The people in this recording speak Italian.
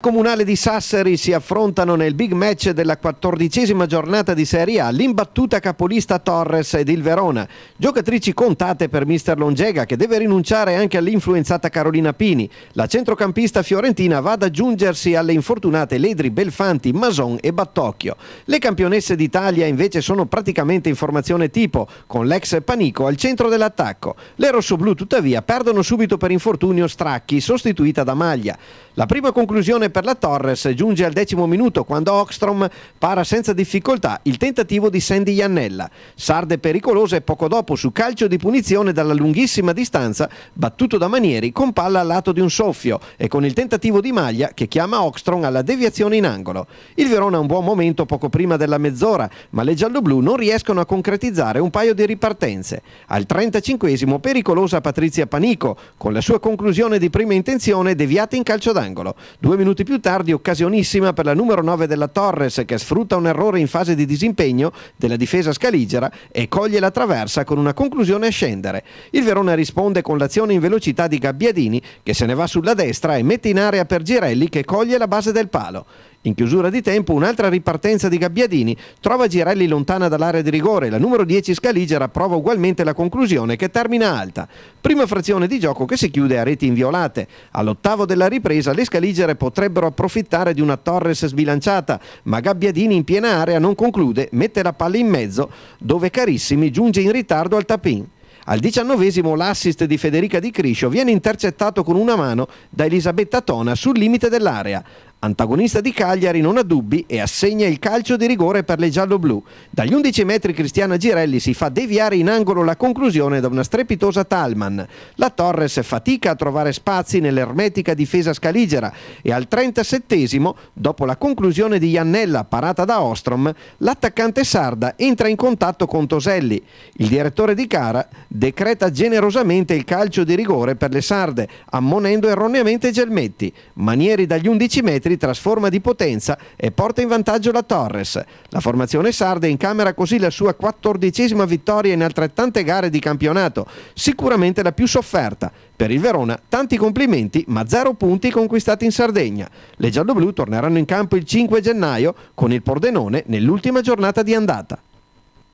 Comunale di Sassari si affrontano nel big match della quattordicesima giornata di Serie A l'imbattuta capolista Torres ed il Verona, giocatrici contate per mister Longega che deve rinunciare anche all'influenzata Carolina Pini. La centrocampista fiorentina va ad aggiungersi alle infortunate Ledri Belfanti, Mason e Battocchio. Le campionesse d'Italia invece sono praticamente in formazione tipo, con l'ex Panico al centro dell'attacco. Le rossoblù tuttavia perdono subito per infortunio Stracchi, sostituita da Maglia. La prima conclusione occasione per la Torres giunge al decimo minuto quando Oxtrom para senza difficoltà il tentativo di Sandy Iannella. Sarde pericolose poco dopo su calcio di punizione dalla lunghissima distanza, battuto da Manieri con palla al lato di un soffio e con il tentativo di Maglia che chiama Oxtrom alla deviazione in angolo. Il Verona ha un buon momento poco prima della mezz'ora, ma le gialloblu non riescono a concretizzare un paio di ripartenze. Al 35 pericolosa Patrizia Panico con la sua conclusione di prima intenzione deviata in calcio d'angolo. Due minuti minuti più tardi occasionissima per la numero 9 della Torres che sfrutta un errore in fase di disimpegno della difesa scaligera e coglie la traversa con una conclusione a scendere. Il Verona risponde con l'azione in velocità di Gabbiadini che se ne va sulla destra e mette in area per Girelli che coglie la base del palo. In chiusura di tempo un'altra ripartenza di Gabbiadini trova Girelli lontana dall'area di rigore, la numero 10 Scaligera prova ugualmente la conclusione che termina alta. Prima frazione di gioco che si chiude a reti inviolate. All'ottavo della ripresa le Scaligere potrebbero approfittare di una Torres sbilanciata, ma Gabbiadini in piena area non conclude, mette la palla in mezzo dove Carissimi giunge in ritardo al tapin. Al diciannovesimo l'assist di Federica Di Criscio viene intercettato con una mano da Elisabetta Tona sul limite dell'area. Antagonista di Cagliari non ha dubbi e assegna il calcio di rigore per le gialloblu. Dagli 11 metri Cristiana Girelli si fa deviare in angolo la conclusione da una strepitosa Talman. La Torres fatica a trovare spazi nell'ermetica difesa scaligera e al 37 dopo la conclusione di Iannella parata da Ostrom, l'attaccante sarda entra in contatto con Toselli. Il direttore di Cara decreta generosamente il calcio di rigore per le sarde, ammonendo erroneamente Gelmetti. Manieri dagli 11 metri trasforma di potenza e porta in vantaggio la Torres. La formazione sarda incamera così la sua quattordicesima vittoria in altrettante gare di campionato, sicuramente la più sofferta. Per il Verona tanti complimenti ma zero punti conquistati in Sardegna. Le gialloblu torneranno in campo il 5 gennaio con il Pordenone nell'ultima giornata di andata.